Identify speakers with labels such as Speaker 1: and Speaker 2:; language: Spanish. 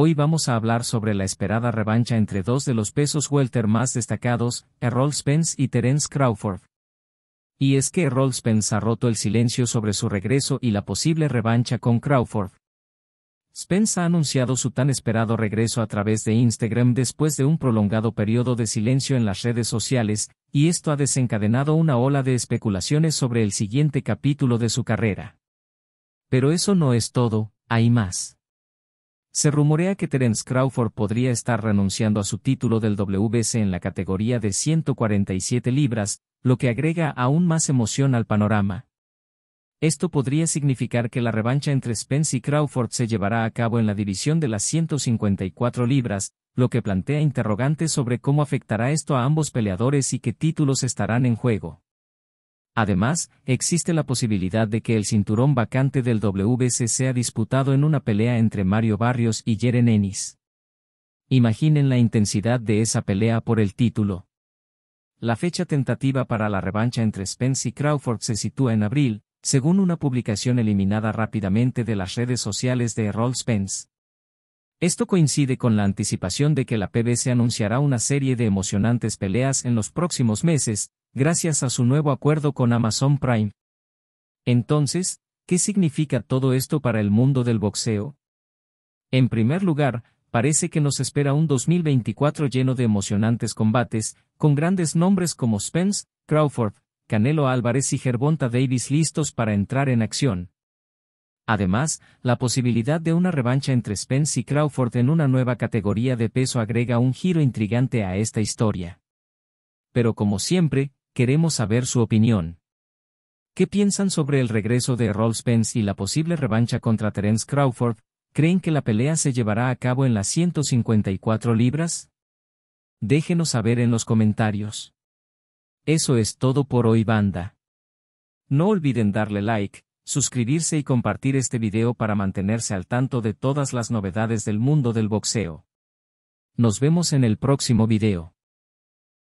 Speaker 1: Hoy vamos a hablar sobre la esperada revancha entre dos de los pesos welter más destacados, Errol Spence y Terence Crawford. Y es que Errol Spence ha roto el silencio sobre su regreso y la posible revancha con Crawford. Spence ha anunciado su tan esperado regreso a través de Instagram después de un prolongado periodo de silencio en las redes sociales, y esto ha desencadenado una ola de especulaciones sobre el siguiente capítulo de su carrera. Pero eso no es todo, hay más. Se rumorea que Terence Crawford podría estar renunciando a su título del WBC en la categoría de 147 libras, lo que agrega aún más emoción al panorama. Esto podría significar que la revancha entre Spence y Crawford se llevará a cabo en la división de las 154 libras, lo que plantea interrogantes sobre cómo afectará esto a ambos peleadores y qué títulos estarán en juego. Además, existe la posibilidad de que el cinturón vacante del WBC sea disputado en una pelea entre Mario Barrios y Jeren Ennis. Imaginen la intensidad de esa pelea por el título. La fecha tentativa para la revancha entre Spence y Crawford se sitúa en abril, según una publicación eliminada rápidamente de las redes sociales de Errol Spence. Esto coincide con la anticipación de que la PBC anunciará una serie de emocionantes peleas en los próximos meses, gracias a su nuevo acuerdo con Amazon Prime. Entonces, ¿qué significa todo esto para el mundo del boxeo? En primer lugar, parece que nos espera un 2024 lleno de emocionantes combates, con grandes nombres como Spence, Crawford, Canelo Álvarez y Gervonta Davis listos para entrar en acción. Además, la posibilidad de una revancha entre Spence y Crawford en una nueva categoría de peso agrega un giro intrigante a esta historia. Pero como siempre, queremos saber su opinión. ¿Qué piensan sobre el regreso de rolls Spence y la posible revancha contra Terence Crawford? ¿Creen que la pelea se llevará a cabo en las 154 libras? Déjenos saber en los comentarios. Eso es todo por hoy banda. No olviden darle like, suscribirse y compartir este video para mantenerse al tanto de todas las novedades del mundo del boxeo. Nos vemos en el próximo video.